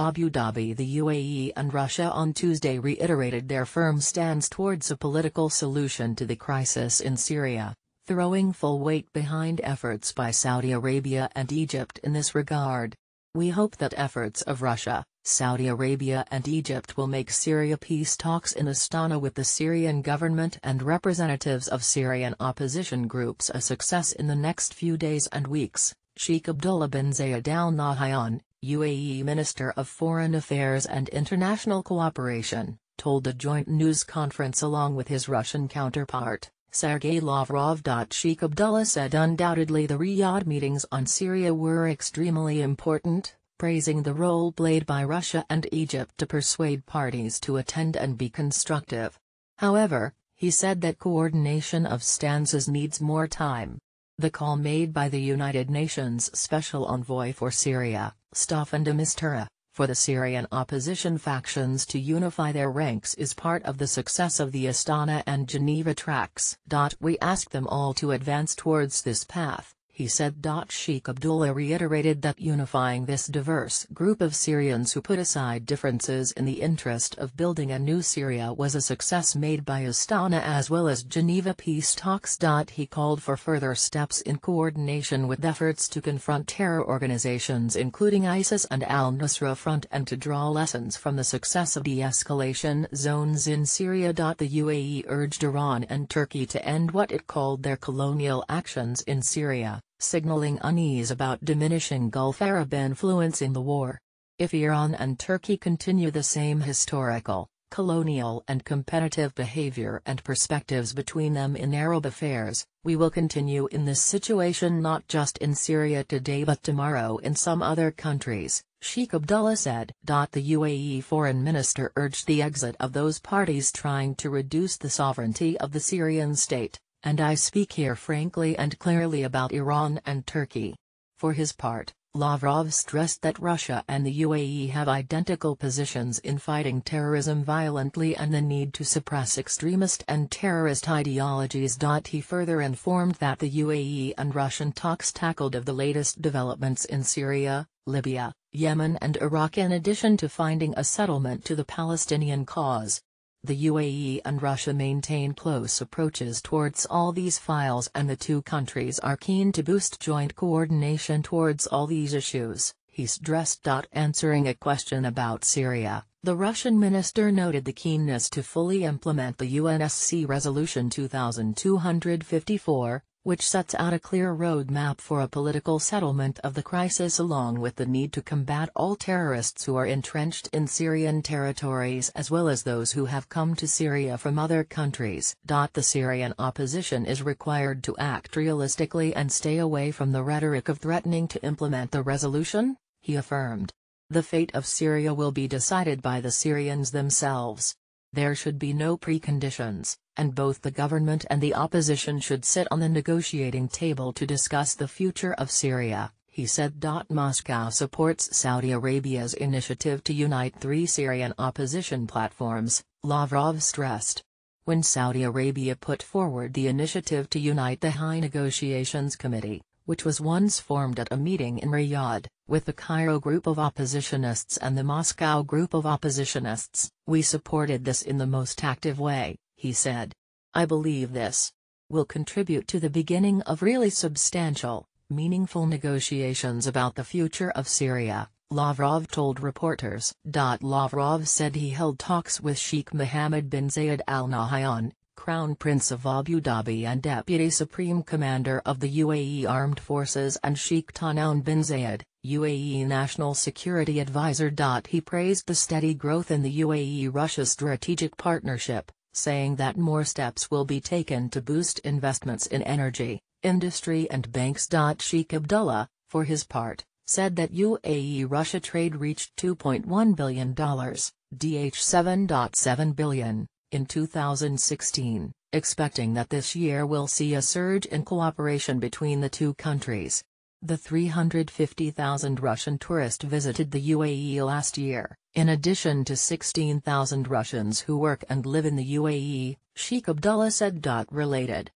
Abu Dhabi the UAE and Russia on Tuesday reiterated their firm stance towards a political solution to the crisis in Syria, throwing full weight behind efforts by Saudi Arabia and Egypt in this regard. We hope that efforts of Russia, Saudi Arabia and Egypt will make Syria peace talks in Astana with the Syrian government and representatives of Syrian opposition groups a success in the next few days and weeks, Sheikh Abdullah bin Zayed al Nahyan, UAE Minister of Foreign Affairs and International Cooperation, told a joint news conference along with his Russian counterpart, Sergei Lavrov. Sheikh Abdullah said undoubtedly the Riyadh meetings on Syria were extremely important, praising the role played by Russia and Egypt to persuade parties to attend and be constructive. However, he said that coordination of stances needs more time. The call made by the United Nations Special Envoy for Syria, Staffan de Mistura, for the Syrian opposition factions to unify their ranks is part of the success of the Astana and Geneva tracks. We ask them all to advance towards this path, he said. Sheikh Abdullah reiterated that unifying this diverse group of Syrians who put aside differences in the interest of building a new Syria was a success made by Astana as well as Geneva peace talks. He called for further steps in coordination with efforts to confront terror organizations including ISIS and al-Nusra Front and to draw lessons from the success of de-escalation zones in Syria. The UAE urged Iran and Turkey to end what it called their colonial actions in Syria signaling unease about diminishing Gulf Arab influence in the war. If Iran and Turkey continue the same historical, colonial and competitive behavior and perspectives between them in Arab affairs, we will continue in this situation not just in Syria today but tomorrow in some other countries, Sheikh Abdullah said. The UAE foreign minister urged the exit of those parties trying to reduce the sovereignty of the Syrian state, and I speak here frankly and clearly about Iran and Turkey. For his part, Lavrov stressed that Russia and the UAE have identical positions in fighting terrorism violently and the need to suppress extremist and terrorist ideologies. He further informed that the UAE and Russian talks tackled of the latest developments in Syria, Libya, Yemen and Iraq in addition to finding a settlement to the Palestinian cause. The UAE and Russia maintain close approaches towards all these files and the two countries are keen to boost joint coordination towards all these issues, he stressed. Answering a question about Syria, the Russian minister noted the keenness to fully implement the UNSC Resolution 2254, which sets out a clear roadmap for a political settlement of the crisis along with the need to combat all terrorists who are entrenched in Syrian territories as well as those who have come to Syria from other countries. The Syrian opposition is required to act realistically and stay away from the rhetoric of threatening to implement the resolution, he affirmed. The fate of Syria will be decided by the Syrians themselves. There should be no preconditions, and both the government and the opposition should sit on the negotiating table to discuss the future of Syria, he said. Moscow supports Saudi Arabia's initiative to unite three Syrian opposition platforms, Lavrov stressed. When Saudi Arabia put forward the initiative to unite the High Negotiations Committee, which was once formed at a meeting in Riyadh, with the Cairo group of oppositionists and the Moscow group of oppositionists. We supported this in the most active way, he said. I believe this will contribute to the beginning of really substantial, meaningful negotiations about the future of Syria, Lavrov told reporters. Lavrov said he held talks with Sheikh Mohammed bin Zayed Al Nahyan, Crown Prince of Abu Dhabi and Deputy Supreme Commander of the UAE Armed Forces and Sheikh Tanoun bin Zayed, UAE National Security Advisor. He praised the steady growth in the UAE-Russia strategic partnership, saying that more steps will be taken to boost investments in energy, industry and banks. Sheikh Abdullah, for his part, said that UAE-Russia trade reached $2.1 billion, DH 7.7 billion, in 2016, expecting that this year will see a surge in cooperation between the two countries. The 350,000 Russian tourists visited the UAE last year, in addition to 16,000 Russians who work and live in the UAE, Sheikh Abdullah said. Related,